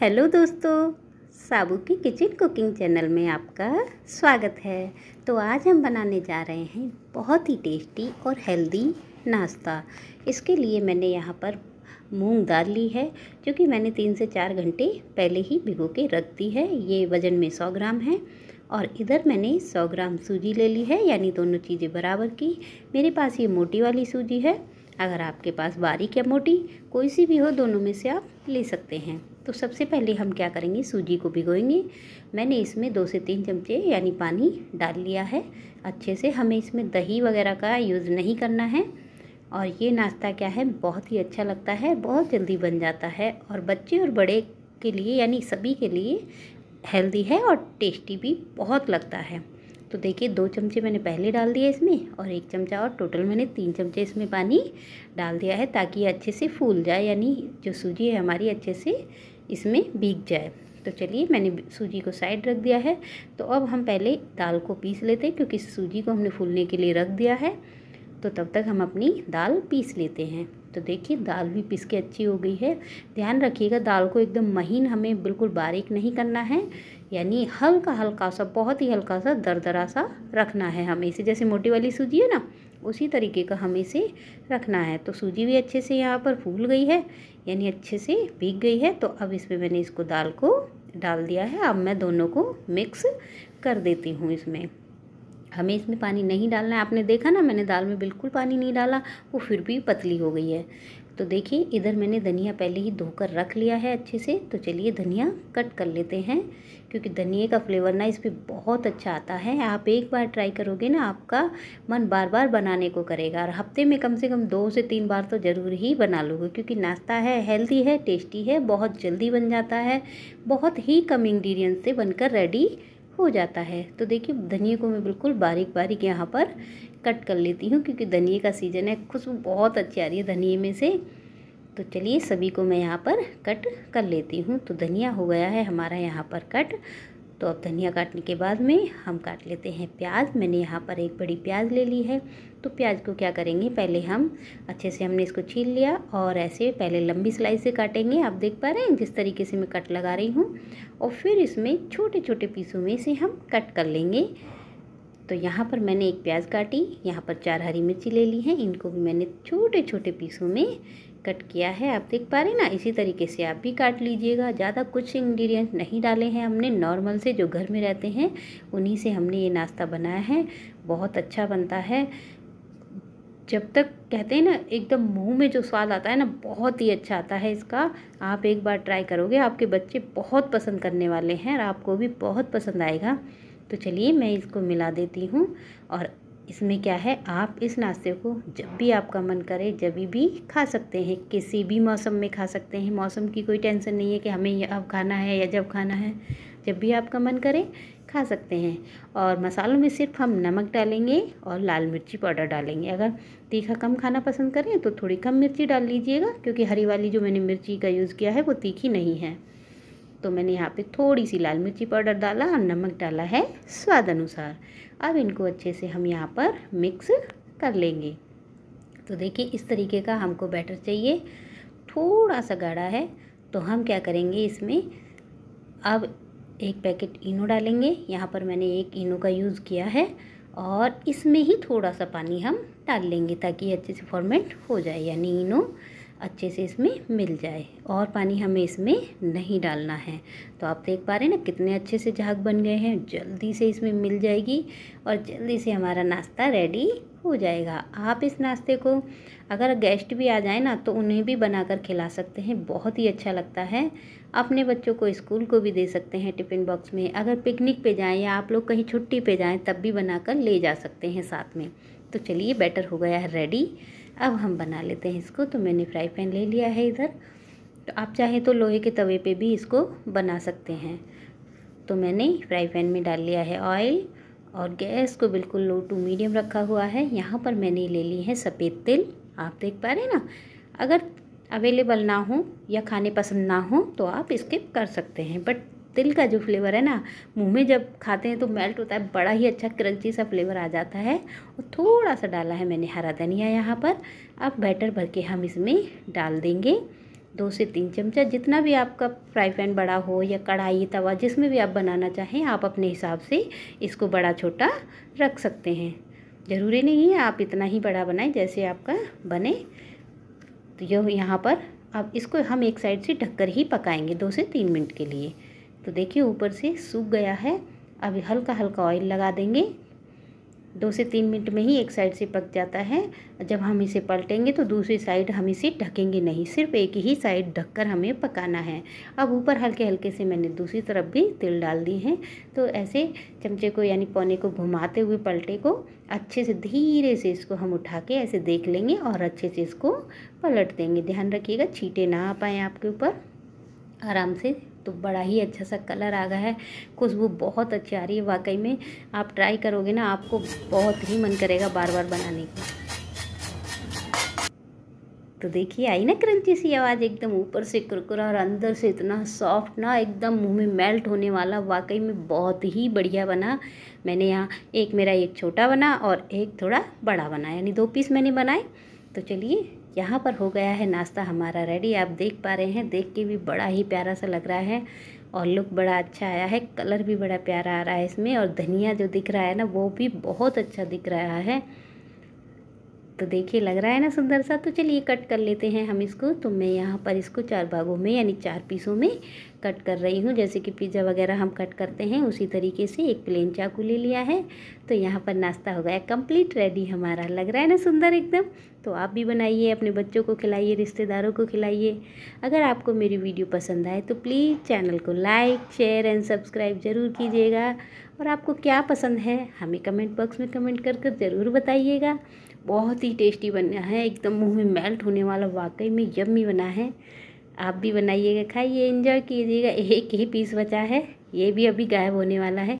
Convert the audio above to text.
hello दोस्तों साबू की kitchen cooking channel में आपका स्वागत है तो आज हम बनाने जा रहे हैं बहुत ही टेस्टी और हेल्दी नाश्ता इसके लिए मैंने यहाँ पर मूंग दाल ली है जो कि मैंने तीन से चार घंटे पहले ही भिगो के रख दी है ये वज़न में सौ ग्राम है और इधर मैंने सौ ग्राम सूजी ले ली है यानी दोनों चीज़ें बराबर की मेरे पास ये मोटी वाली सूजी है अगर आपके पास बारीक या मोटी कोई सी भी हो दोनों में से आप ले सकते हैं तो सबसे पहले हम क्या करेंगे सूजी को भिगोएंगे मैंने इसमें दो से तीन चमचे यानी पानी डाल लिया है अच्छे से हमें इसमें दही वगैरह का यूज़ नहीं करना है और ये नाश्ता क्या है बहुत ही अच्छा लगता है बहुत जल्दी बन जाता है और बच्चे और बड़े के लिए यानी सभी के लिए हेल्दी है और टेस्टी भी बहुत लगता है तो देखिए दो चमचे मैंने पहले डाल दिए इसमें और एक चमचा और टोटल मैंने तीन चमचे इसमें पानी डाल दिया है ताकि अच्छे से फूल जाए यानी जो सूजी है हमारी अच्छे से इसमें बीग जाए तो चलिए मैंने सूजी को साइड रख दिया है तो अब हम पहले दाल को पीस लेते हैं क्योंकि सूजी को हमने फूलने के लिए रख दिया है तो तब तक हम अपनी दाल पीस लेते हैं तो देखिए दाल भी पिस के अच्छी हो गई है ध्यान रखिएगा दाल को एकदम महीन हमें बिल्कुल बारीक नहीं करना है यानी हल्का हल्का सा बहुत ही हल्का सा दरदरा सा रखना है हमें इसे जैसे मोटी वाली सूजी है ना उसी तरीके का हमें इसे रखना है तो सूजी भी अच्छे से यहाँ पर फूल गई है यानी अच्छे से भीग गई है तो अब इसमें मैंने इसको दाल को डाल दिया है अब मैं दोनों को मिक्स कर देती हूँ इसमें हमें इसमें पानी नहीं डालना है आपने देखा ना मैंने दाल में बिल्कुल पानी नहीं डाला वो फिर भी पतली हो गई है तो देखिए इधर मैंने धनिया पहले ही धोकर रख लिया है अच्छे से तो चलिए धनिया कट कर लेते हैं क्योंकि धनिए का फ्लेवर ना इस पर बहुत अच्छा आता है आप एक बार ट्राई करोगे ना आपका मन बार बार बनाने को करेगा और हफ्ते में कम से कम दो से तीन बार तो ज़रूर ही बना लोगे क्योंकि नाश्ता है हेल्दी है टेस्टी है बहुत जल्दी बन जाता है बहुत ही कम इंग्रीडियंट से बनकर रेडी हो जाता है तो देखिए धनिए को मैं बिल्कुल बारीक बारीक यहाँ पर कट कर लेती हूँ क्योंकि धनिए का सीज़न है खुशबू बहुत अच्छी आ रही है धनिए में से तो चलिए सभी को मैं यहाँ पर कट कर लेती हूँ तो धनिया हो गया है हमारा यहाँ पर कट तो अब धनिया काटने के बाद में हम काट लेते हैं प्याज मैंने यहाँ पर एक बड़ी प्याज ले ली है तो प्याज को क्या करेंगे पहले हम अच्छे से हमने इसको छील लिया और ऐसे पहले लंबी सिलाई से काटेंगे आप देख पा रहे हैं जिस तरीके से मैं कट लगा रही हूँ और फिर इसमें छोटे छोटे पीसों में से हम कट कर लेंगे तो यहाँ पर मैंने एक प्याज काटी यहाँ पर चार हरी मिर्ची ले ली है इनको भी मैंने छोटे छोटे पीसों में कट किया है आप देख पा रहे हैं ना इसी तरीके से आप भी काट लीजिएगा ज़्यादा कुछ इंग्रेडिएंट नहीं डाले हैं हमने नॉर्मल से जो घर में रहते हैं उन्हीं से हमने ये नाश्ता बनाया है बहुत अच्छा बनता है जब तक कहते हैं ना एकदम मुंह में जो स्वाद आता है ना बहुत ही अच्छा आता है इसका आप एक बार ट्राई करोगे आपके बच्चे बहुत पसंद करने वाले हैं और आपको भी बहुत पसंद आएगा तो चलिए मैं इसको मिला देती हूँ और इसमें क्या है आप इस नाश्ते को जब भी आपका मन करे जब भी खा सकते हैं किसी भी मौसम में खा सकते हैं मौसम की कोई टेंशन नहीं है कि हमें अब खाना है या जब खाना है जब भी आपका मन करे खा सकते हैं और मसालों में सिर्फ हम नमक डालेंगे और लाल मिर्ची पाउडर डालेंगे अगर तीखा कम खाना पसंद करें तो थोड़ी कम मिर्ची डाल लीजिएगा क्योंकि हरी वाली जो मैंने मिर्ची का यूज़ किया है वो तीखी नहीं है तो मैंने यहाँ पे थोड़ी सी लाल मिर्ची पाउडर डाला और नमक डाला है स्वाद अनुसार अब इनको अच्छे से हम यहाँ पर मिक्स कर लेंगे तो देखिए इस तरीके का हमको बैटर चाहिए थोड़ा सा गाढ़ा है तो हम क्या करेंगे इसमें अब एक पैकेट इनो डालेंगे यहाँ पर मैंने एक इनो का यूज़ किया है और इसमें ही थोड़ा सा पानी हम डाल लेंगे ताकि अच्छे से फॉर्मेट हो जाए यानी इनो अच्छे से इसमें मिल जाए और पानी हमें इसमें नहीं डालना है तो आप देख पा रहे हैं ना कितने अच्छे से झाग बन गए हैं जल्दी से इसमें मिल जाएगी और जल्दी से हमारा नाश्ता रेडी हो जाएगा आप इस नाश्ते को अगर गेस्ट भी आ जाए ना तो उन्हें भी बनाकर खिला सकते हैं बहुत ही अच्छा लगता है अपने बच्चों को स्कूल को भी दे सकते हैं टिफ़िन बॉक्स में अगर पिकनिक पे जाएं या आप लोग कहीं छुट्टी पे जाएं तब भी बनाकर ले जा सकते हैं साथ में तो चलिए बेटर हो गया है रेडी अब हम बना लेते हैं इसको तो मैंने फ्राई पैन ले लिया है इधर तो आप चाहें तो लोहे के तवे पे भी इसको बना सकते हैं तो मैंने फ्राई पैन में डाल लिया है ऑयल और गैस को बिल्कुल लो टू मीडियम रखा हुआ है यहाँ पर मैंने ले ली है सफ़ेद तिल आप देख पा रहे हैं ना अगर अवेलेबल ना हो या खाने पसंद ना हो तो आप स्किप कर सकते हैं बट तिल का जो फ्लेवर है ना मुंह में जब खाते हैं तो मेल्ट होता है बड़ा ही अच्छा क्रंची सा फ्लेवर आ जाता है और थोड़ा सा डाला है मैंने हरा धनिया यहाँ पर अब बैटर भर के हम इसमें डाल देंगे दो से तीन चमचा जितना भी आपका फ्राई पैन बड़ा हो या कढ़ाई तवा जिसमें भी आप बनाना चाहें आप अपने हिसाब से इसको बड़ा छोटा रख सकते हैं ज़रूरी नहीं है आप इतना ही बड़ा बनाएं जैसे आपका बने तो यह यहाँ पर अब इसको हम एक साइड से ढककर ही पकाएंगे दो से तीन मिनट के लिए तो देखिए ऊपर से सूख गया है अभी हल्का हल्का ऑयल लगा देंगे दो से तीन मिनट में ही एक साइड से पक जाता है जब हम इसे पलटेंगे तो दूसरी साइड हम इसे ढकेंगे नहीं सिर्फ एक ही साइड ढककर हमें पकाना है अब ऊपर हल्के हल्के से मैंने दूसरी तरफ भी तिल डाल दी हैं तो ऐसे चमचे को यानी पौने को घुमाते हुए पलटे को अच्छे से धीरे से इसको हम उठा के ऐसे देख लेंगे और अच्छे से इसको पलट देंगे ध्यान रखिएगा छीटे ना आ पाएँ आपके ऊपर आराम से तो बड़ा ही अच्छा सा कलर आ गया है खुशबू बहुत अच्छी आ रही है वाकई में आप ट्राई करोगे ना आपको बहुत ही मन करेगा बार बार बनाने का तो देखिए आई ना क्रंची सी आवाज़ एकदम ऊपर से कुरकुरा और अंदर से इतना सॉफ्ट ना एकदम मुंह में मेल्ट होने वाला वाकई में बहुत ही बढ़िया बना मैंने यहाँ एक मेरा एक छोटा बना और एक थोड़ा बड़ा बना यानी दो पीस मैंने बनाए तो चलिए यहाँ पर हो गया है नाश्ता हमारा रेडी आप देख पा रहे हैं देख के भी बड़ा ही प्यारा सा लग रहा है और लुक बड़ा अच्छा आया है कलर भी बड़ा प्यारा आ रहा है इसमें और धनिया जो दिख रहा है ना वो भी बहुत अच्छा दिख रहा है तो देखिए लग रहा है ना सुंदर सा तो चलिए कट कर लेते हैं हम इसको तो मैं यहाँ पर इसको चार भागों में यानी चार पीसों में कट कर रही हूँ जैसे कि पिज़्ज़ा वगैरह हम कट करते हैं उसी तरीके से एक प्लेन चाकू ले लिया है तो यहाँ पर नाश्ता हो गया कंप्लीट रेडी हमारा लग रहा है ना सुंदर एकदम तो आप भी बनाइए अपने बच्चों को खिलाइए रिश्तेदारों को खिलाइए अगर आपको मेरी वीडियो पसंद आए तो प्लीज़ चैनल को लाइक शेयर एंड सब्सक्राइब ज़रूर कीजिएगा और आपको क्या पसंद है हमें कमेंट बॉक्स में कमेंट कर कर ज़रूर बताइएगा बहुत ही टेस्टी बना है एकदम मुँह में मेल्ट होने वाला वाकई में यम्मी बना है आप भी बनाइएगा खाइए इंजॉय कीजिएगा एक ही पीस बचा है ये भी अभी गायब होने वाला है